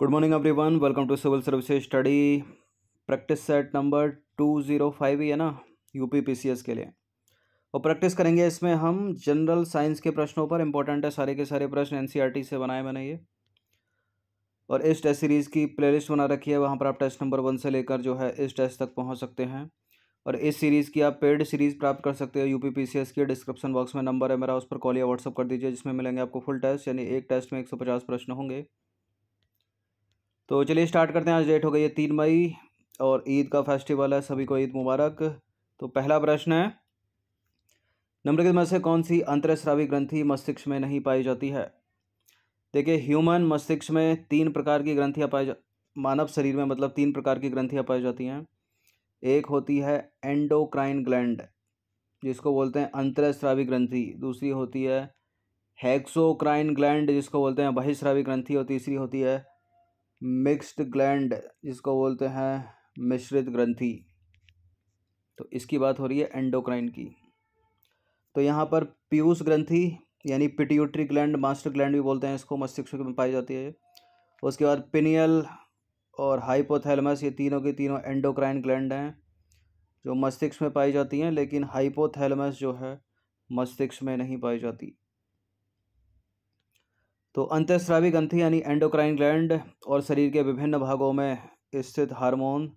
good morning everyone welcome to civil services study practice set number two zero five ही है ना U P P C S के लिए और practice करेंगे इसमें हम जनरल साइंस के प्रश्नों पर इंपॉर्टेंट है सारे के सारे प्रश्न एन सी आर टी से बनाए मैंने ये और इस टेस्ट सीरीज़ की प्लेलिस्ट बना रखी है वहाँ पर आप टेस्ट नंबर वन से लेकर जो है इस टेस्ट तक पहुँच सकते हैं और इस सीरीज़ की आप पेड सीरीज़ प्राप्त कर सकते हो U P P C S की डिस्क्रिप्शन बॉक्स में नंबर है मेरा उस पर कॉल या व्हाट्सअप कर दीजिए जिसमें मिलेंगे आपको फुल टेस्ट यानी एक टेस्ट में एक सौ पचास प्रश्न होंगे तो चलिए स्टार्ट करते हैं आज डेट हो गई है तीन मई और ईद का फेस्टिवल है सभी को ईद मुबारक तो पहला प्रश्न है निम्नलिखित में से कौन सी अंतरस्रावी ग्रंथि मस्तिष्क में नहीं पाई जाती है देखिए ह्यूमन मस्तिष्क में तीन प्रकार की ग्रंथियाँ पाई जा मानव शरीर में मतलब तीन प्रकार की ग्रंथियाँ पाई जाती हैं एक होती है एंडोक्राइन ग्लैंड जिसको बोलते हैं अंतरस्रावी ग्रंथि दूसरी होती है हैक्सोक्राइन ग्लैंड जिसको बोलते हैं बहिस्रावी ग्रंथि और तीसरी होती है मिक्स्ड ग्लैंड जिसको बोलते हैं मिश्रित ग्रंथि तो इसकी बात हो रही है एंडोक्राइन की तो यहाँ पर पीयूष ग्रंथि यानी पिट्यूटरी ग्लैंड मास्टर ग्लैंड भी बोलते हैं इसको मस्तिष्क में पाई जाती है उसके बाद पिनियल और हाइपोथैलमस ये तीनों के तीनों एंडोक्राइन ग्लैंड हैं जो मस्तिष्क में पाई जाती हैं लेकिन हाइपोथैलमस जो है मस्तिष्क में नहीं पाई जाती तो अंतस्रावी ग्रंथि यानी एंडोक्राइन ग्लैंड और शरीर के विभिन्न भागों में स्थित हार्मोन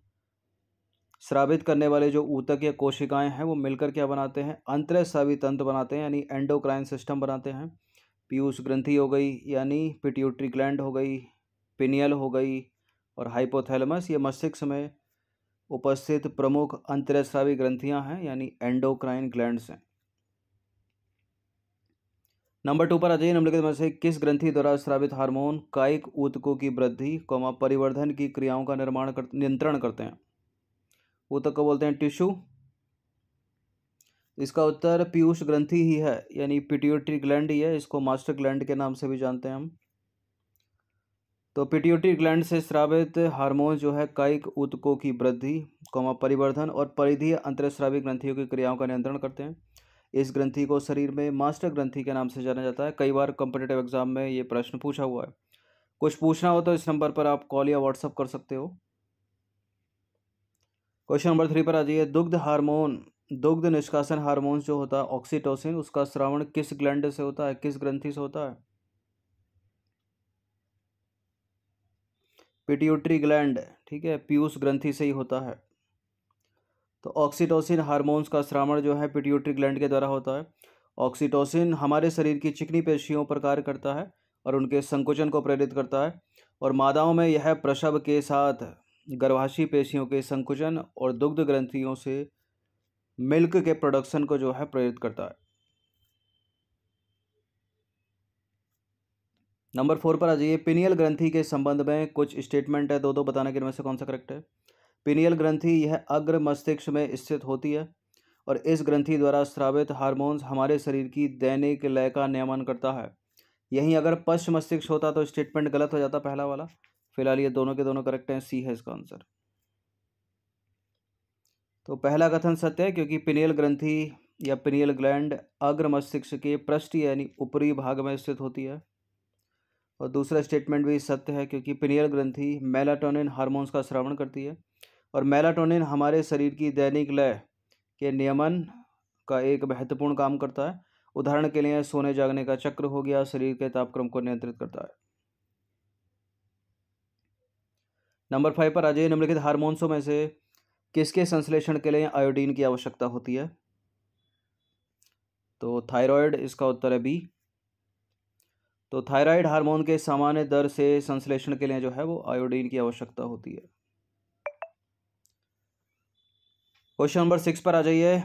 स्रावित करने वाले जो ऊतक या कोशिकाएं हैं वो मिलकर क्या बनाते हैं अंतरस्रावी तंत्र बनाते हैं यानी एंडोक्राइन सिस्टम बनाते हैं पीयूष ग्रंथि हो गई यानी पिट्यूट्री ग्लैंड हो गई पिनियल हो गई और हाइपोथैलमस ये मस्तिष्क में उपस्थित प्रमुख अंतरस्रावी ग्रंथियां हैं यानी एंडोक्राइन ग्लैंड्स हैं नंबर टू पर जाइए निम्नलिखित में से किस ग्रंथि द्वारा स्रावित हार्मोन कायिक ऊतकों की वृद्धि कौमा परिवर्धन की क्रियाओं का निर्माण कर नियंत्रण करते हैं ऊतक को बोलते हैं टिश्यू इसका उत्तर पीयूष ग्रंथि ही है यानी पिट्यूटरी ग्लैंड ही है इसको मास्टर ग्लैंड के नाम से भी जानते हैं हम तो पिट्यूटरी ग्लैंड से स्रावित हार्मोन जो है कायिक ऊतकों की वृद्धि कौमा परिवर्धन और परिधि अंतरस्रावी ग्रंथियों की क्रियाओं का नियंत्रण करते हैं इस ग्रंथि को शरीर में मास्टर ग्रंथि के नाम से जाना जाता है कई बार कॉम्पिटेटिव एग्जाम में ये प्रश्न पूछा हुआ है कुछ पूछना हो तो इस नंबर पर आप कॉल या व्हाट्सअप कर सकते हो क्वेश्चन नंबर थ्री पर आ जाइए दुग्ध हार्मोन दुग्ध निष्कासन हार्मोन जो होता है ऑक्सीटोसिन उसका श्रावण किस ग्लैंड से होता है किस ग्रंथि से होता है पिट्यूटरी ग्लैंड ठीक है पीयूष ग्रंथि से ही होता है तो ऑक्सीटोसिन हार्मोन्स का श्रावण जो है पिट्यूटरी ग्लैंड के द्वारा होता है ऑक्सीटोसिन हमारे शरीर की चिकनी पेशियों पर कार्य करता है और उनके संकुचन को प्रेरित करता है और मादाओं में यह प्रसव के साथ गर्भाशी पेशियों के संकुचन और दुग्ध ग्रंथियों से मिल्क के प्रोडक्शन को जो है प्रेरित करता है नंबर फोर पर आ जाइए पिनियल ग्रंथि के संबंध में कुछ स्टेटमेंट है दो दो बताना कि इनमें से कौन सा करेक्ट है पिनियल ग्रंथि यह अग्र मस्तिष्क में स्थित होती है और इस ग्रंथि द्वारा स्रावित हार्मोन्स हमारे शरीर की दैनिक लय का नियमन करता है यहीं अगर पश्च मस्तिष्क होता तो स्टेटमेंट गलत हो जाता पहला वाला फिलहाल ये दोनों के दोनों करेक्ट हैं सी है इसका आंसर तो पहला कथन सत्य है क्योंकि पिनियल ग्रंथि या पिनियल ग्लैंड अग्र मस्तिष्क के पृष्ठ यानी ऊपरी भाग में स्थित होती है और दूसरा स्टेटमेंट भी सत्य है क्योंकि पिनियल ग्रंथि मेलाटोनिन हार्मोन्स का श्रवण करती है और मेलाटोनिन हमारे शरीर की दैनिक लय के नियमन का एक महत्वपूर्ण काम करता है उदाहरण के लिए सोने जागने का चक्र हो गया शरीर के तापक्रम को नियंत्रित करता है नंबर फाइव पर आ जाइए निम्नलिखित हारमोन्सों में से किसके संश्लेषण के लिए आयोडीन की आवश्यकता होती है तो थायराइड इसका उत्तर है बी तो थायराइड हार्मोन के सामान्य दर से संश्लेषण के लिए जो है वो आयोडीन की आवश्यकता होती है क्वेश्चन नंबर सिक्स पर आ जाइए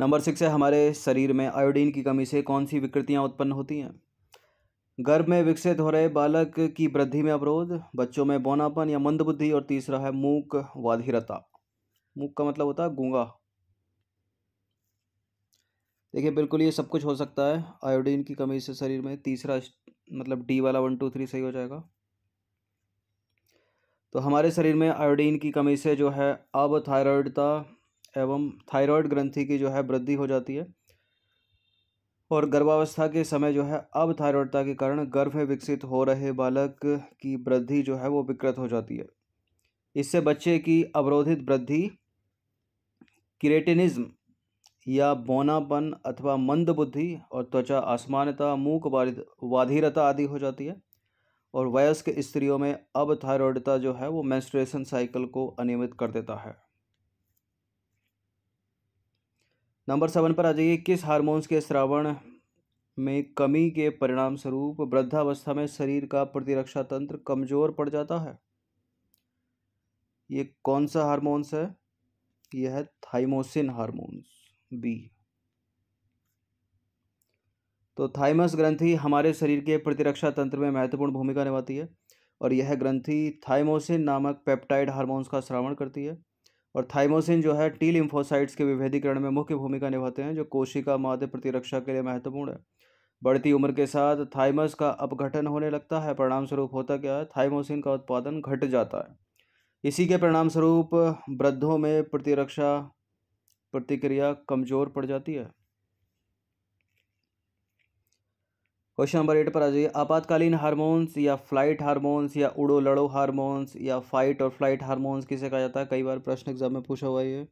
नंबर सिक्स है हमारे शरीर में आयोडीन की कमी से कौन सी विकृतियां उत्पन्न होती हैं गर्भ में विकसित हो रहे बालक की वृद्धि में अवरोध बच्चों में बौनापन या मंदबुद्धि और तीसरा है मूक वाधिरता मूक का मतलब होता है गूंगा देखिए बिल्कुल ये सब कुछ हो सकता है आयोडीन की कमी से शरीर में तीसरा मतलब डी वाला वन टू थ्री सही हो जाएगा तो हमारे शरीर में आयोडीन की कमी से जो है अब थायरॉयडता एवं थायरॉयड ग्रंथि की जो है वृद्धि हो जाती है और गर्भावस्था के समय जो है अब थायरॉयडता के कारण गर्भ में विकसित हो रहे बालक की वृद्धि जो है वो विकृत हो जाती है इससे बच्चे की अवरोधित वृद्धि क्रेटिनिज्म या बोनापन अथवा मंद बुद्धि और त्वचा असमानता मूक वाधिरता आदि हो जाती है और वयस्क स्त्रियों में अब थायरॉयडता जो है वो मेंस्ट्रुएशन साइकिल को अनियमित कर देता है नंबर सेवन पर आ जाइए किस हार्मोन्स के श्रावण में कमी के परिणाम स्वरूप वृद्धावस्था में शरीर का प्रतिरक्षा तंत्र कमजोर पड़ जाता है ये कौन सा हार्मोन्स है यह है थाइमोसिन हार्मोन्स बी तो थाइमस ग्रंथि हमारे शरीर के प्रतिरक्षा तंत्र में महत्वपूर्ण भूमिका निभाती है और यह ग्रंथि थाइमोसिन नामक पेप्टाइड हार्मोन्स का श्रवण करती है और थाइमोसिन जो है टी लिम्फोसाइट्स के विभेदीकरण में मुख्य भूमिका निभाते हैं जो कोशिका माध्य प्रतिरक्षा के लिए महत्वपूर्ण है बढ़ती उम्र के साथ थाइमस का अपघटन होने लगता है परिणाम स्वरूप होता क्या है थाइमोसिन का उत्पादन घट जाता है इसी के परिणाम स्वरूप वृद्धों में प्रतिरक्षा प्रतिक्रिया कमज़ोर पड़ जाती है क्वेश्चन नंबर एट पर आ जाइए आपातकालीन हार्मोन्स या फ्लाइट हार्मोन्स या उड़ो लड़ो हार्मोन्स या फाइट और फ्लाइट हार्मोन्स किसे कहा जाता है कई बार प्रश्न एग्जाम में पूछा हुआ ये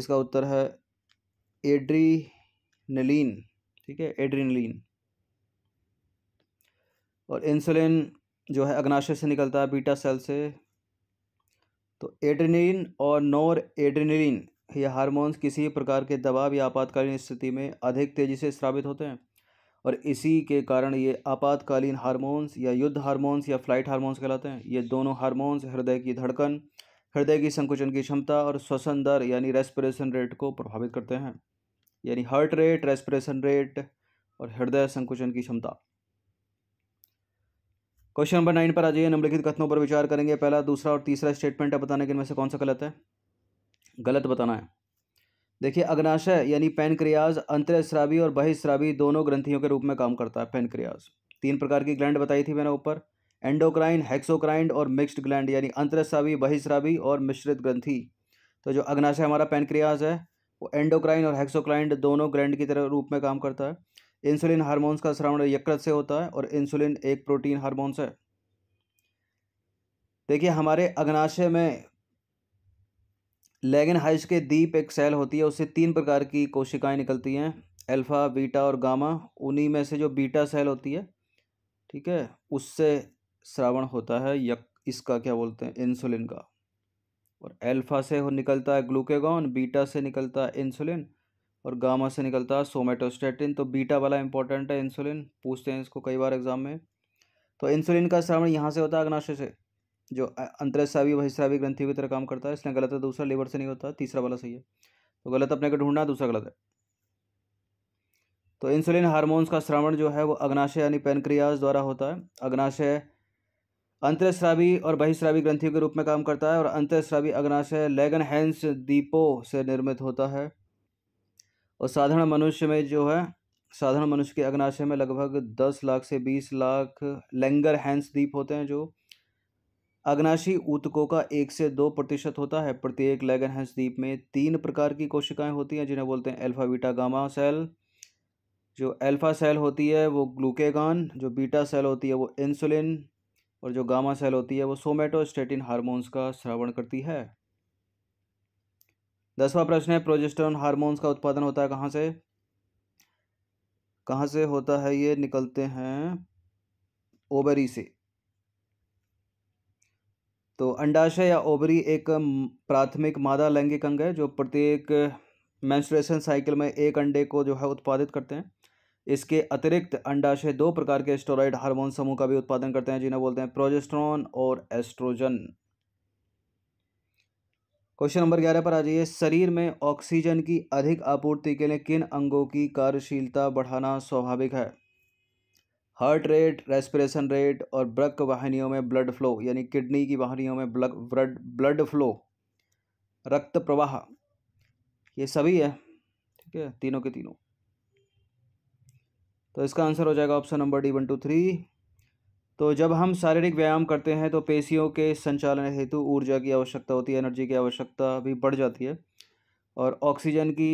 इसका उत्तर है एड्रीनलिन ठीक है एड्रीनलिन और इंसुलिन जो है अग्नाशय से निकलता है बीटा सेल से तो एड्रीनलिन और नोर एड्रीनलिन ये हार्मोन्स किसी प्रकार के दबाव या आपातकालीन स्थिति में अधिक तेज़ी से स्रावित होते हैं और इसी के कारण ये आपातकालीन हार्मोन्स या युद्ध हार्मोन्स या फ्लाइट हार्मोन्स कहलाते हैं ये दोनों हार्मोन्स हृदय की धड़कन हृदय की संकुचन की क्षमता और श्वसन दर यानी रेस्पिरेशन रेट को प्रभावित करते हैं यानी हार्ट रेट रेस्पिरेशन रेट और हृदय संकुचन की क्षमता क्वेश्चन नंबर नाइन पर आ जाइए निम्नलिखित कथनों पर विचार करेंगे पहला दूसरा और तीसरा स्टेटमेंट है बताने के इनमें से कौन सा गलत है गलत बताना है देखिए अग्नाशय यानी पेनक्रियाज अंतरश्रावी और बहिश्रावी दोनों ग्रंथियों के रूप में काम करता है पेनक्रियाज तीन प्रकार की ग्लैंड बताई थी मैंने ऊपर एंडोक्राइन हेक्सोक्राइन और मिक्स्ड ग्लैंड यानी अंतरश्रावी बहिश्रावी और मिश्रित ग्रंथि तो जो अग्नाशय हमारा पेनक्रियाज है वो एंडोक्राइन और हेक्सोक्राइन दोनों ग्लैंड की तरह रूप में काम करता है इंसुलिन हार्मोन्स का श्रवण यकृत से होता है और इंसुलिन एक प्रोटीन हार्मोन्स है देखिए हमारे अग्नाशय में लेगन हाइस के दीप एक सेल होती है उससे तीन प्रकार की कोशिकाएं निकलती हैं अल्फ़ा बीटा और गामा उन्हीं में से जो बीटा सेल होती है ठीक है उससे श्रावण होता है यक इसका क्या बोलते हैं इंसुलिन का और अल्फ़ा से निकलता है ग्लूकेगॉन बीटा से निकलता है इंसुलिन और गामा से निकलता है सोमेटोस्टेटिन तो बीटा वाला इंपॉर्टेंट है इंसुलिन पूछते हैं इसको कई बार एग्ज़ाम में तो इंसुलिन का श्रावण यहाँ से होता है अग्नाशय से जो अंतरश्रावी वहिश्रावी ग्रंथियों की तरह काम करता है इसलिए गलत है दूसरा लीवर से नहीं होता तीसरा वाला सही है तो गलत अपने को ढूंढना दूसरा गलत है तो इंसुलिन हार्मोन्स का श्रवण जो है वो अग्नाशय यानी पेनक्रियाज द्वारा होता है अग्नाशय अंतरश्रावी और बहिश्रावी ग्रंथियों के रूप में काम करता है और अंतरश्रावी अग्नाशय लेगन हैंस दीपो से निर्मित होता है और साधारण मनुष्य में जो है साधारण मनुष्य के अग्नाशय में लगभग दस लाख से बीस लाख लेंगर हैंस द्वीप होते हैं जो अग्नाशी ऊतकों का एक से दो प्रतिशत होता है प्रत्येक लेगन हंस द्वीप में तीन प्रकार की कोशिकाएं होती हैं जिन्हें बोलते हैं अल्फा बीटा गामा सेल जो अल्फा सेल होती है वो ग्लूकेगान जो बीटा सेल होती है वो इंसुलिन और जो गामा सेल होती है वो सोमेटोस्टेटिन हार्मोन्स का श्रवण करती है दसवां प्रश्न है प्रोजेस्टोन हार्मोन्स का उत्पादन होता है कहाँ से कहाँ से होता है ये निकलते हैं ओबरी से तो अंडाशय या ओवरी एक प्राथमिक मादा लैंगिक अंग है जो प्रत्येक मैंस्ट्रेशन साइकिल में एक अंडे को जो है उत्पादित करते हैं इसके अतिरिक्त अंडाशय दो प्रकार के स्टोराइड हार्मोन समूह का भी उत्पादन करते हैं जिन्हें बोलते हैं प्रोजेस्ट्रॉन और एस्ट्रोजन क्वेश्चन नंबर ग्यारह पर आ जाइए शरीर में ऑक्सीजन की अधिक आपूर्ति के लिए किन अंगों की कार्यशीलता बढ़ाना स्वाभाविक है हार्ट रेट रेस्पिरेशन रेट और ब्रक वाहनियों में ब्लड फ्लो यानी किडनी की वाहनियों में ब्लड ब्लड ब्लड फ्लो रक्त प्रवाह ये सभी है ठीक है तीनों के तीनों तो इसका आंसर हो जाएगा option number D one two three तो जब हम शारीरिक व्यायाम करते हैं तो पेशियों के संचालन हेतु ऊर्जा की आवश्यकता होती है एनर्जी की आवश्यकता भी बढ़ जाती है और ऑक्सीजन की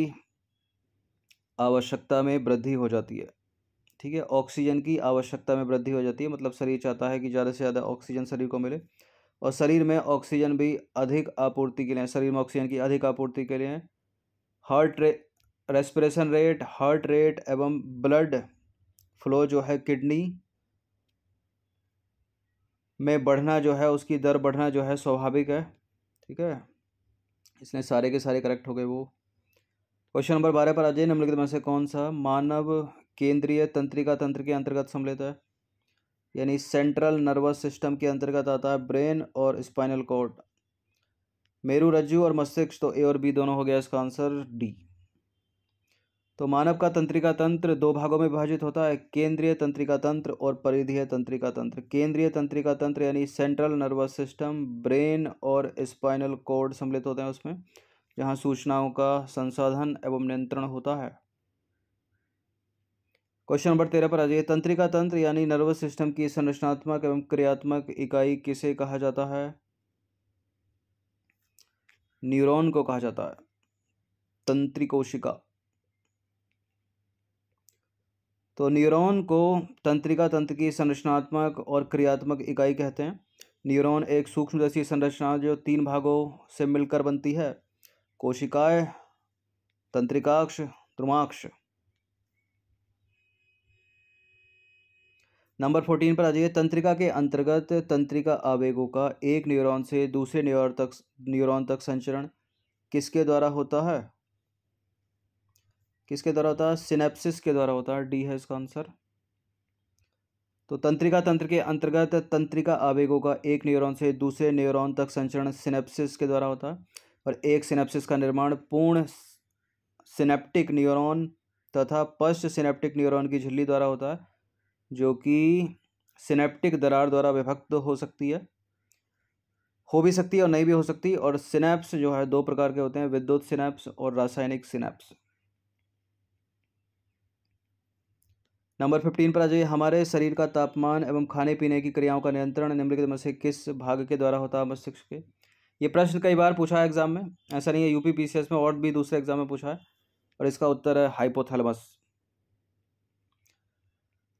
आवश्यकता में वृद्धि हो जाती है ठीक है ऑक्सीजन की आवश्यकता में वृद्धि हो जाती है मतलब शरीर चाहता है कि ज़्यादा से ज़्यादा ऑक्सीजन शरीर को मिले और शरीर में ऑक्सीजन भी अधिक आपूर्ति के लिए शरीर में ऑक्सीजन की अधिक आपूर्ति के लिए heart re respiration rate heart rate एवं ब्लड फ्लो जो है किडनी में बढ़ना जो है उसकी दर बढ़ना जो है स्वाभाविक है ठीक है इसलिए सारे के सारे करेक्ट हो गए वो क्वेश्चन नंबर बारह पर अजय निम्नलिखित में से कौन सा मानव केंद्रीय तंत्रिका तंत्र के अंतर्गत सम्मिलित है यानी सेंट्रल नर्वस सिस्टम के अंतर्गत आता है ब्रेन और स्पाइनल कॉर्ड मेरू रज्जु और मस्तिष्क तो ए और बी दोनों हो गया इसका आंसर डी तो मानव का तंत्रिका तंत्र दो भागों में विभाजित होता है केंद्रीय तंत्रिका तंत्र और परिधीय तंत्रिका तंत्र केंद्रीय तंत्रिका तंत्र यानी सेंट्रल नर्वस सिस्टम ब्रेन और स्पाइनल कोर्ड सम्मिलित होते हैं उसमें जहाँ सूचनाओं का संसाधन एवं नियंत्रण होता है क्वेश्चन नंबर तेरह पर आ जाइए तंत्रिका तंत्र यानी नर्वस सिस्टम की संरचनात्मक एवं क्रियात्मक इकाई किसे कहा जाता है न्यूरॉन को कहा जाता है तंत्री कोशिका तो न्यूरॉन को तंत्रिका तंत्र की संरचनात्मक और क्रियात्मक इकाई कहते हैं न्यूरॉन एक सूक्ष्मदर्शी संरचना जो तीन भागों से मिलकर बनती है कोशिकाएं तंत्रिकाक्ष त्रुमाक्ष नंबर फोर्टीन पर आ जाइए तंत्रिका के अंतर्गत तंत्रिका आवेगों का एक न्यूरॉन से दूसरे न्यूरॉन तक न्यूरॉन तक संचरण किसके द्वारा होता है किसके द्वारा होता है सिनेप्सिस के द्वारा होता है डी है इसका आंसर तो तंत्रिका तंत्र के अंतर्गत तंत्रिका आवेगों का एक न्यूरॉन से दूसरे न्यूरॉन तक संचरण सिनेप्सिस के द्वारा होता है और एक सिनेप्सिस का निर्माण पूर्ण सिनेप्टिक न्यूरॉन तथा पश्च सिनेप्टिक न्यूरॉन की झिल्ली द्वारा होता है जो कि सिनेप्टिक दरार द्वारा विभक्त हो सकती है हो भी सकती है और नहीं भी हो सकती और सिनेप्स जो है दो प्रकार के होते हैं विद्युत सिनेप्स और रासायनिक सिनेप्स नंबर फिफ्टीन पर आ जाइए हमारे शरीर का तापमान एवं खाने पीने की क्रियाओं का नियंत्रण निम्नलिखित में से किस भाग के द्वारा होता है मस्तिष्क के ये प्रश्न कई बार पूछा है एग्जाम में ऐसा नहीं है यूपी पीसीएस में और भी दूसरे एग्जाम में पूछा है और इसका उत्तर है हाइपोथैलेमस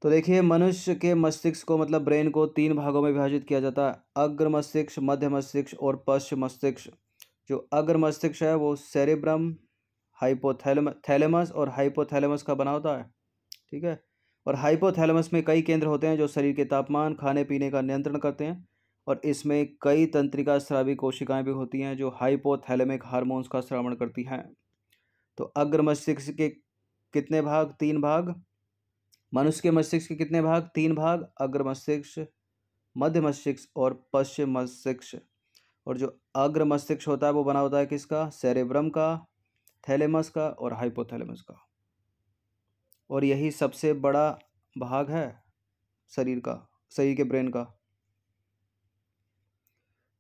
तो देखिए मनुष्य के मस्तिष्क को मतलब ब्रेन को तीन भागों में विभाजित किया जाता है अग्र मस्तिष्क मध्य मस्तिष्क और पश्चिम मस्तिष्क जो अग्र मस्तिष्क है वो सेरेब्रम हाइपोथैलम थैलेमस और हाइपोथैलेमस का बना होता है ठीक है और हाइपोथैलेमस में कई केंद्र होते हैं जो शरीर के तापमान खाने पीने का नियंत्रण करते हैं और इसमें कई तंत्रिका श्रावी कोशिकाएं भी होती हैं जो हाइपोथैलेमिक हार्मोन्स का श्रवण करती हैं तो अग्र मस्तिष्क के कितने भाग तीन भाग मनुष्य के मस्तिष्क के कितने भाग तीन भाग अग्र मस्तिष्क मध्य मस्तिष्क और पश्चिम मस्तिष्क और जो अग्र मस्तिष्क होता है वो बना होता है किसका सेरेब्रम का थैलेमस का और हाइपोथैलेमस का और यही सबसे बड़ा भाग है शरीर का शरीर के ब्रेन का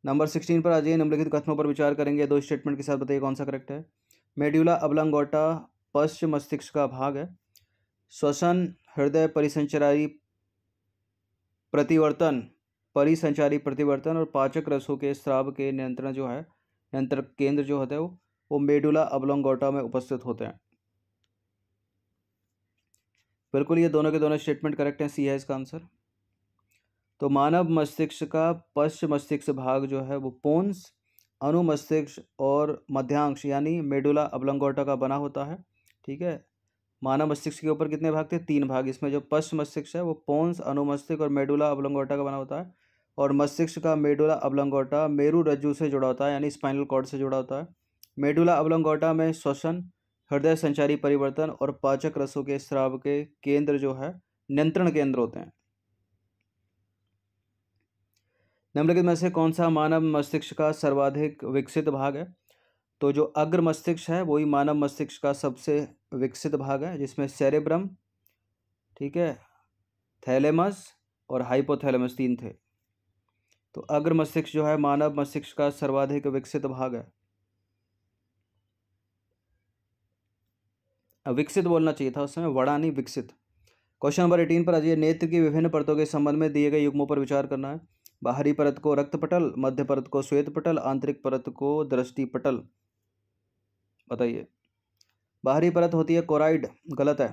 नंबर सिक्सटीन पर आ जाइए निम्नलिखित कथनों पर विचार करेंगे दो स्टेटमेंट के साथ बताइए कौन सा करेक्ट है मेड्यूला अबलंगोटा पश्च मस्तिष्क का भाग है श्वसन हृदय परिसंचारी प्रतिवर्तन परिसंचारी प्रतिवर्तन और पाचक रसों के स्राव के नियंत्रण जो है नियंत्रण केंद्र जो होते हैं वो वो मेडुला अबलोंगोटा में उपस्थित होते हैं बिल्कुल ये दोनों के दोनों स्टेटमेंट करेक्ट हैं सी है इसका आंसर तो मानव मस्तिष्क का पश्च मस्तिष्क भाग जो है वो पोन्स अनुमस्तिष्क और मध्यांश यानी मेडुला अबलंगोटा का बना होता है ठीक है मानव मस्तिष्क के ऊपर कितने भाग थे तीन भाग इसमें जो पश्च मस्तिष्क है वो पोन्स अनुमस्तिष्क और मेडुला अबलंगोटा का बना होता है और मस्तिष्क का मेडुला अबलंगोटा मेरू रज्जु से जुड़ा होता है यानी स्पाइनल कॉर्ड से जुड़ा होता है मेडुला अबलंगोटा में श्वसन हृदय संचारी परिवर्तन और पाचक रसों के श्राव के केंद्र जो है नियंत्रण केंद्र होते हैं निम्नलिखित में से कौन सा मानव मस्तिष्क का सर्वाधिक विकसित भाग है तो जो अग्र मस्तिष्क है वही मानव मस्तिष्क का सबसे विकसित भाग है जिसमें सेरेब्रम ठीक है थैलेमस और हाइपोथैलेमस तीन थे तो अग्र मस्तिष्क जो है मानव मस्तिष्क का सर्वाधिक विकसित भाग है विकसित बोलना चाहिए था उस समय वड़ा नहीं विकसित क्वेश्चन नंबर एटीन पर अजय नेत्र की विभिन्न परतों के संबंध में दिए गए युग्मों पर विचार करना है बाहरी परत को रक्त पटल मध्य परत को श्वेत पटल आंतरिक परत को दृष्टि पटल बताइए बाहरी परत होती है कोराइड गलत है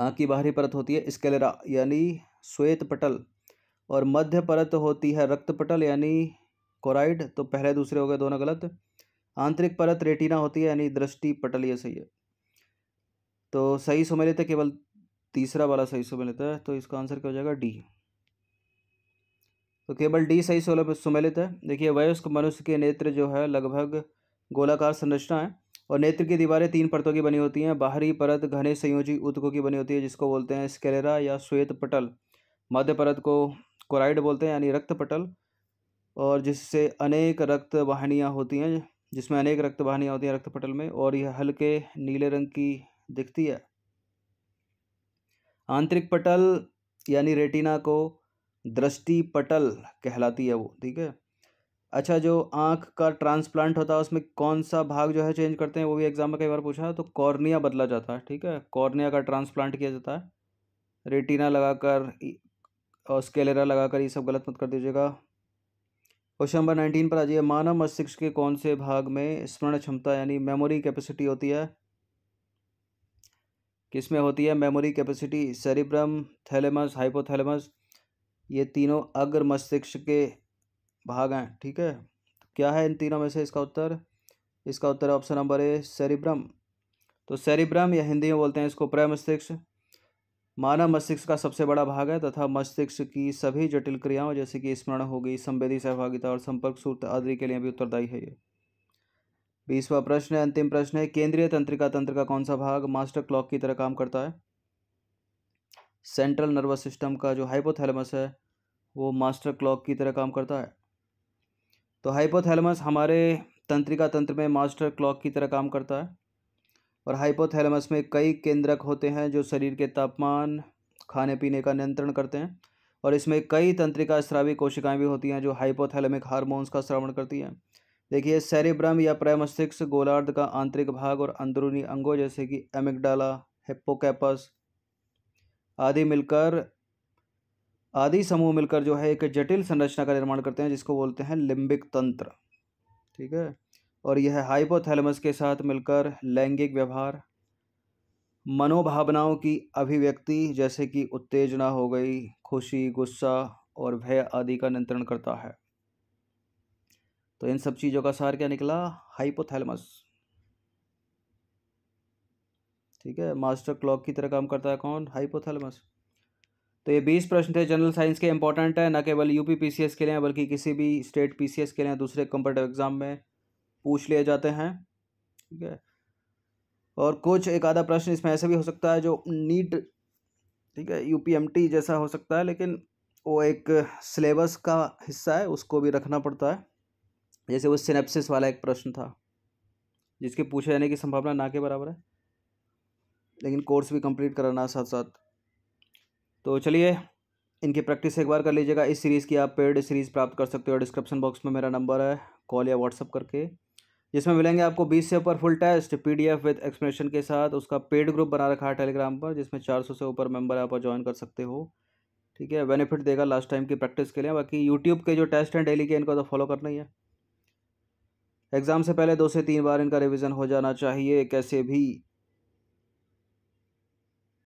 आँख की बाहरी परत होती है स्केलेरा यानी श्वेत पटल और मध्य परत होती है रक्त पटल यानी कोराइड तो पहले दूसरे हो गए दोनों गलत आंतरिक परत रेटिना होती है यानी दृष्टि पटल ये सही है तो सही सुमेलित है केवल तीसरा वाला सही सुमेलित है तो इसका आंसर क्या हो जाएगा डी तो केवल डी सही सुमेलित है देखिए वयस्क मनुष्य के नेत्र जो है लगभग गोलाकार संरचना है और नेत्र की दीवारें तीन परतों की बनी होती हैं बाहरी परत घने संयोजी उत्कों की बनी होती है जिसको बोलते हैं स्केलेरा या श्वेत पटल मध्य परत को कोराइड बोलते हैं यानी रक्त पटल और जिससे अनेक रक्त वाहनियाँ होती हैं जिसमें अनेक रक्त वाहनियाँ होती हैं रक्त पटल में और यह हल्के नीले रंग की दिखती है आंतरिक पटल यानी रेटिना को दृष्टि पटल कहलाती है वो ठीक है अच्छा जो आँख का ट्रांसप्लांट होता है उसमें कौन सा भाग जो है चेंज करते हैं वो भी एग्जाम में कई बार पूछा है तो कॉर्निया बदला जाता है ठीक है कॉर्निया का ट्रांसप्लांट किया जाता है रेटिना लगाकर और स्केलेरा लगाकर ये सब गलत मत कर दीजिएगा क्वेश्चन नंबर नाइनटीन पर आ जाइए मानव मस्तिष्क के कौन से भाग में स्मरण क्षमता यानी मेमोरी कैपेसिटी होती है किस में होती है memory capacity cerebrum thalamus hypothalamus ये तीनों अग्र मस्तिष्क के भाग हैं ठीक है क्या है इन तीनों में से इसका उत्तर इसका उत्तर ऑप्शन नंबर ए सेरिब्रम तो सेरिब्रम या हिंदी में बोलते हैं इसको प्रय मस्तिष्क मानव मस्तिष्क का सबसे बड़ा भाग है तथा मस्तिष्क की सभी जटिल क्रियाओं जैसे कि स्मरण होगी संवेदी सहभागिता और संपर्क सूत्र आदि के लिए भी उत्तरदायी है ये बीसवा प्रश्न है अंतिम प्रश्न है केंद्रीय तंत्रिका तंत्र का कौन सा भाग मास्टर क्लॉक की तरह काम करता है सेंट्रल नर्वस सिस्टम का जो हाइपोथेलमस है वो मास्टर क्लॉक की तरह काम करता है तो हाइपोथैलेमस हमारे तंत्रिका तंत्र में मास्टर क्लॉक की तरह काम करता है और हाइपोथैलेमस में कई केंद्रक होते हैं जो शरीर के तापमान खाने पीने का नियंत्रण करते हैं और इसमें कई तंत्रिका स्रावी कोशिकाएं भी होती हैं जो हाइपोथैलेमिक हार्मोन्स का श्रवण करती हैं देखिए सेरिब्रम या प्रमस्तिष्क गोलार्ध का आंतरिक भाग और अंदरूनी अंगों जैसे कि एमिकडाला हिप्पोकैपस आदि मिलकर आदि समूह मिलकर जो है एक जटिल संरचना का निर्माण करते हैं जिसको बोलते हैं लिम्बिक तंत्र ठीक है और यह हाइपोथैलेमस के साथ मिलकर लैंगिक व्यवहार मनोभावनाओं की अभिव्यक्ति जैसे कि उत्तेजना हो गई खुशी गुस्सा और भय आदि का नियंत्रण करता है तो इन सब चीज़ों का सार क्या निकला हाइपोथैलेमस ठीक है मास्टर क्लॉक की तरह काम करता है कौन हाइपोथैलेमस तो ये बीस प्रश्न थे जनरल साइंस के इंपॉर्टेंट है ना केवल यूपी पीसीएस के लिए बल्कि किसी भी स्टेट पीसीएस के लिए दूसरे कंपटेटिव एग्जाम में पूछ लिए जाते हैं ठीक है और कुछ एक आधा प्रश्न इसमें ऐसे भी हो सकता है जो नीट ठीक है यू जैसा हो सकता है लेकिन वो एक सिलेबस का हिस्सा है उसको भी रखना पड़ता है जैसे वो सिनेप्सिस वाला एक प्रश्न था जिसके पूछे जाने की संभावना ना के बराबर है लेकिन कोर्स भी कंप्लीट कराना साथ साथ तो चलिए इनकी प्रैक्टिस एक बार कर लीजिएगा इस सीरीज़ की आप पेड सीरीज़ प्राप्त कर सकते हो डिस्क्रिप्शन बॉक्स में मेरा नंबर है कॉल या व्हाट्सअप करके जिसमें मिलेंगे आपको बीस से ऊपर full test P D F with explanation के साथ उसका पेड ग्रुप बना रखा है टेलीग्राम पर जिसमें चार सौ से ऊपर मेम्बर आप ज्वाइन कर सकते हो ठीक है बेनिफिट देगा लास्ट टाइम की प्रैक्टिस के लिए बाकी यूट्यूब के जो टेस्ट हैं डेली के इनको तो फॉलो करना ही है एग्ज़ाम से पहले दो से तीन बार इनका रिविज़न हो जाना चाहिए कैसे भी